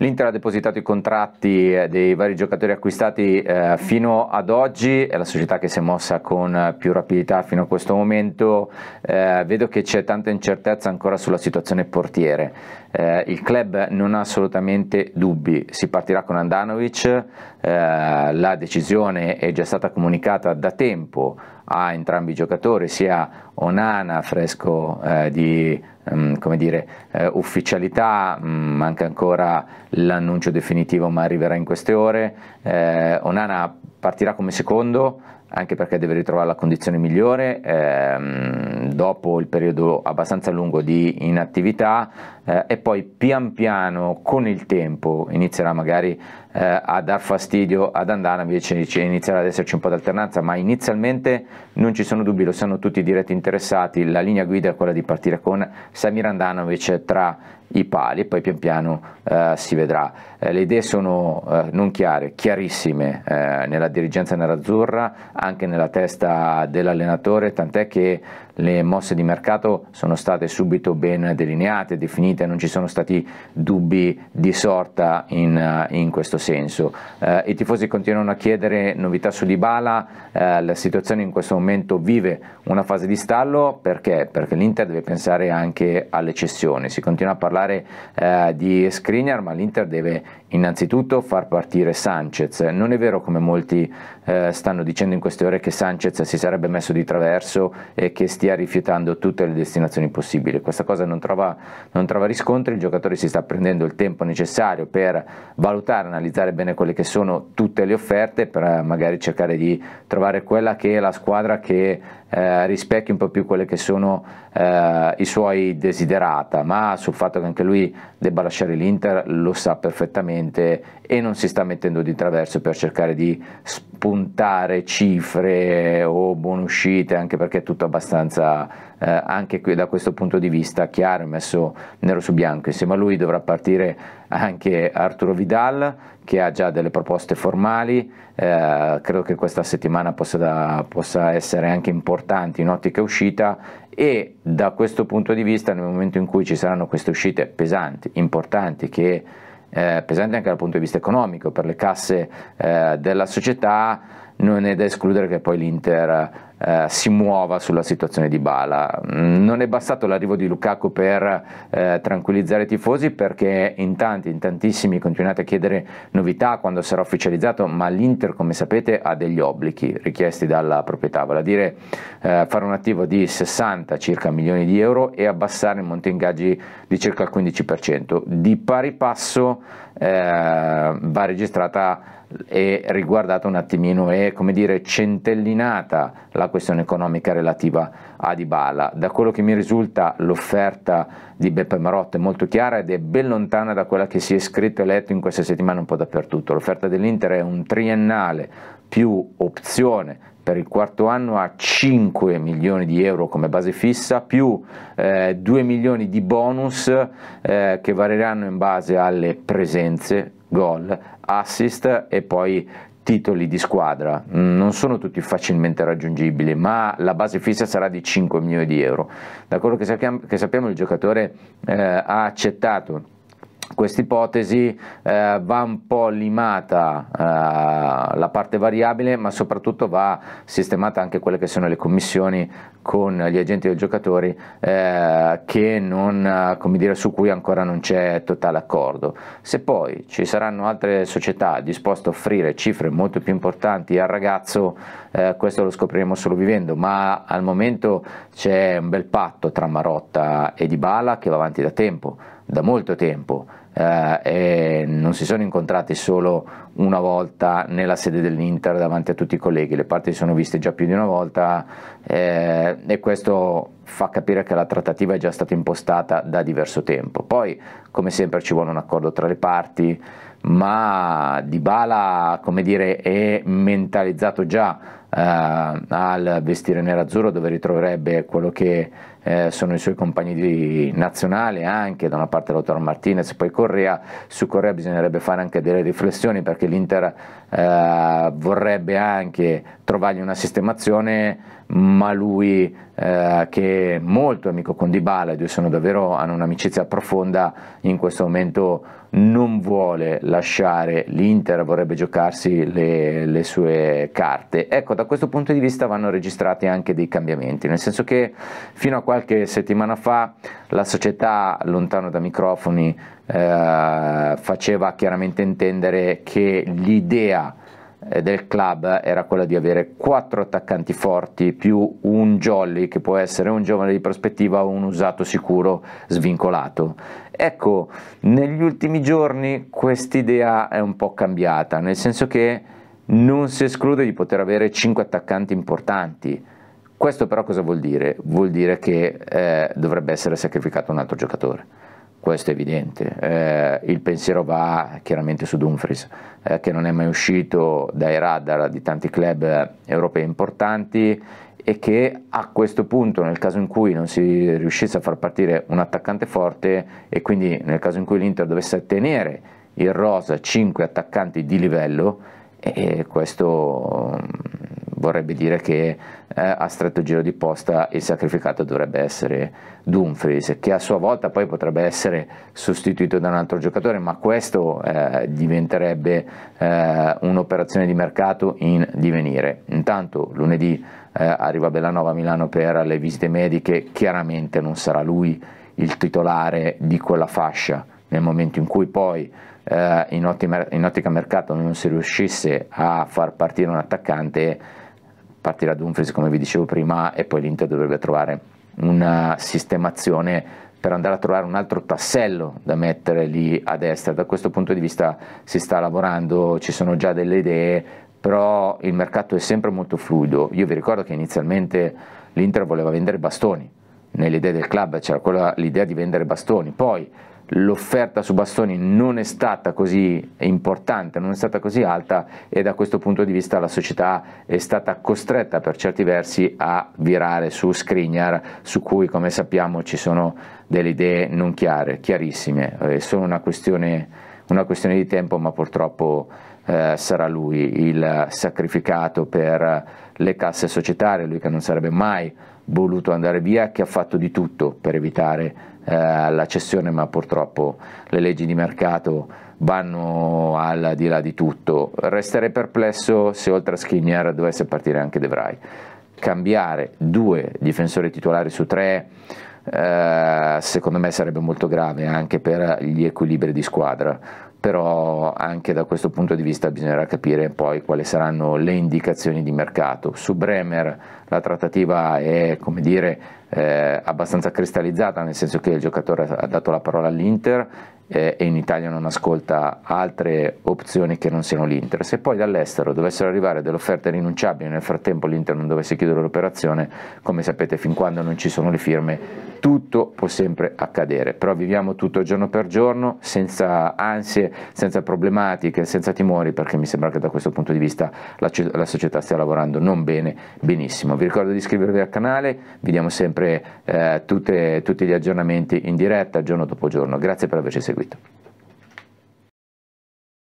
L'Inter ha depositato i contratti eh, dei vari giocatori acquistati eh, fino ad oggi, è la società che si è mossa con eh, più rapidità fino a questo momento, eh, vedo che c'è tanta incertezza ancora sulla situazione portiere, eh, il club non ha assolutamente dubbi, si partirà con Andanovic, eh, la decisione è già stata comunicata da tempo a entrambi i giocatori, sia Onana fresco eh, di um, come dire, eh, ufficialità, mm, manca ancora l'annuncio definitivo ma arriverà in queste ore, eh, Onana partirà come secondo anche perché deve ritrovare la condizione migliore ehm, dopo il periodo abbastanza lungo di inattività eh, e poi pian piano con il tempo inizierà magari eh, a dar fastidio ad Andana, invece inizierà ad esserci un po' di alternanza, ma inizialmente non ci sono dubbi, lo sanno tutti i diretti interessati, la linea guida è quella di partire con Samir Andana invece tra i pali e poi pian piano eh, si vedrà. Eh, le idee sono eh, non chiare, chiarissime eh, nella dirigenza nerazzurra, anche nella testa dell'allenatore, tant'è che le mosse di mercato sono state subito ben delineate, definite, non ci sono stati dubbi di sorta in, eh, in questo senso. Eh, I tifosi continuano a chiedere novità su Dybala, eh, la situazione in questo momento vive una fase di stallo perché? Perché l'Inter deve pensare anche alle cessioni, si continua a parlare eh, di Skriniar ma l'Inter deve innanzitutto far partire Sanchez, non è vero come molti eh, stanno dicendo in queste ore che Sanchez si sarebbe messo di traverso e che stia rifiutando tutte le destinazioni possibili, questa cosa non trova, non trova riscontri, il giocatore si sta prendendo il tempo necessario per valutare, analizzare analizzare bene quelle che sono tutte le offerte per eh, magari cercare di trovare quella che è la squadra che eh, rispecchi un po' più quelli che sono eh, i suoi desiderata, ma sul fatto che anche lui debba lasciare l'Inter lo sa perfettamente e non si sta mettendo di traverso per cercare di spuntare cifre o buone uscite, anche perché è tutto abbastanza, eh, anche qui, da questo punto di vista, chiaro e messo nero su bianco. Insieme a lui dovrà partire anche Arturo Vidal che ha già delle proposte formali, eh, credo che questa settimana possa, da, possa essere anche importante importanti in ottica uscita e da questo punto di vista nel momento in cui ci saranno queste uscite pesanti, importanti, che, eh, pesanti anche dal punto di vista economico per le casse eh, della società, non è da escludere che poi l'Inter eh, si muova sulla situazione di Bala. Mm, non è bastato l'arrivo di Lukaku per eh, tranquillizzare i tifosi perché in tanti, in tantissimi continuate a chiedere novità quando sarà ufficializzato, ma l'Inter come sapete ha degli obblighi richiesti dalla proprietà, vale a dire eh, fare un attivo di 60 circa milioni di euro e abbassare il monte ingaggi di circa il 15%. Di pari passo eh, va registrata e riguardata un attimino è come dire centellinata la questione economica relativa a Dybala. Da quello che mi risulta l'offerta di Beppe Marotta è molto chiara ed è ben lontana da quella che si è scritto e letto in queste settimane un po' dappertutto. L'offerta dell'Inter è un triennale più opzione per il quarto anno a 5 milioni di euro come base fissa più eh, 2 milioni di bonus eh, che varieranno in base alle presenze gol, assist e poi titoli di squadra mm, non sono tutti facilmente raggiungibili, ma la base fissa sarà di 5 milioni di euro. Da quello che sappiamo, che sappiamo il giocatore eh, ha accettato questa ipotesi eh, va un po' limata eh, la parte variabile, ma soprattutto va sistemata anche quelle che sono le commissioni con gli agenti dei giocatori eh, non, eh, dire, su cui ancora non c'è totale accordo. Se poi ci saranno altre società disposte a offrire cifre molto più importanti al ragazzo, eh, questo lo scopriremo solo vivendo, ma al momento c'è un bel patto tra Marotta e Dybala che va avanti da tempo, da molto tempo eh, non si sono incontrati solo una volta nella sede dell'Inter davanti a tutti i colleghi, le parti si sono viste già più di una volta eh, e questo fa capire che la trattativa è già stata impostata da diverso tempo. Poi come sempre ci vuole un accordo tra le parti, ma Dybala come dire, è mentalizzato già eh, al vestire nero-azzurro dove ritroverebbe quello che eh, sono i suoi compagni di nazionale anche, da una parte Lautaro Martinez, poi Correa, su Correa bisognerebbe fare anche delle riflessioni perché l'Inter eh, vorrebbe anche trovargli una sistemazione, ma lui eh, che è molto amico con Dybala, i due sono davvero, hanno un'amicizia profonda, in questo momento non vuole lasciare l'Inter, vorrebbe giocarsi le, le, sue carte. Ecco, da questo punto di vista vanno registrati anche dei cambiamenti, nel senso che fino a qualche settimana fa la società, lontano da microfoni, eh, faceva chiaramente intendere che l'idea eh, del club era quella di avere quattro attaccanti forti più un jolly che può essere un giovane di prospettiva o un usato sicuro svincolato. Ecco, negli ultimi giorni quest'idea è un po' cambiata, nel senso che non si esclude di poter avere cinque attaccanti importanti questo però cosa vuol dire? Vuol dire che eh, dovrebbe essere sacrificato un altro giocatore. Questo è evidente. Eh, il pensiero va chiaramente su Dumfries, eh, che non è mai uscito dai radar di tanti club eh, europei importanti e che a questo punto, nel caso in cui non si riuscisse a far partire un attaccante forte e quindi nel caso in cui l'Inter dovesse tenere il rosa 5 attaccanti di livello, e eh, questo vorrebbe dire che eh, a stretto giro di posta il sacrificato dovrebbe essere Dumfries, che a sua volta poi potrebbe essere sostituito da un altro giocatore, ma questo eh, diventerebbe eh, un'operazione di mercato in divenire. Intanto lunedì eh, arriva Bellanova a Milano per le visite mediche, chiaramente non sarà lui il titolare di quella fascia nel momento in cui poi eh, in, ottima, in, ottica mercato non si riuscisse a far partire un attaccante partirà Dumfries come vi dicevo prima e poi l'Inter dovrebbe trovare una sistemazione per andare a trovare un altro tassello da mettere lì a destra. Da questo punto di vista si sta lavorando, ci sono già delle idee, però il mercato è sempre molto fluido. Io vi ricordo che inizialmente l'Inter voleva vendere bastoni, nell'idea del club c'era quella, l'idea di vendere bastoni, poi l'offerta su bastoni non è stata così importante, non è stata così alta e da questo punto di vista la società è stata costretta per certi versi a virare su Skriniar su cui come sappiamo ci sono delle idee non chiare, chiarissime, è solo una questione, una questione di tempo ma purtroppo eh, sarà lui il sacrificato per le casse societarie, lui che non sarebbe mai voluto andare via, che ha fatto di tutto per evitare eh, la cessione, ma purtroppo le leggi di mercato vanno al di là di tutto. Resterei perplesso se oltre a Skinner dovesse partire anche De Vrij. Cambiare due difensori titolari su tre eh, secondo me sarebbe molto grave anche per gli equilibri di squadra però anche da questo punto di vista bisognerà capire poi quali saranno le indicazioni di mercato. Su Bremer la trattativa è come dire eh, abbastanza cristallizzata, nel senso che il giocatore ha dato la parola all'Inter eh, e in Italia non ascolta altre opzioni che non siano l'Inter. Se poi dall'estero dovessero arrivare delle offerte rinunciabili e nel frattempo l'Inter non dovesse chiudere l'operazione, come sapete fin quando non ci sono le firme tutto può sempre accadere, però viviamo tutto giorno per giorno senza ansie, senza problematiche, senza timori perché mi sembra che da questo punto di vista la, la società stia lavorando non bene, benissimo. Vi ricordo di iscrivervi al canale, vi diamo sempre eh, tutte, tutti gli aggiornamenti in diretta giorno dopo giorno. Grazie per averci seguito. Ahorita.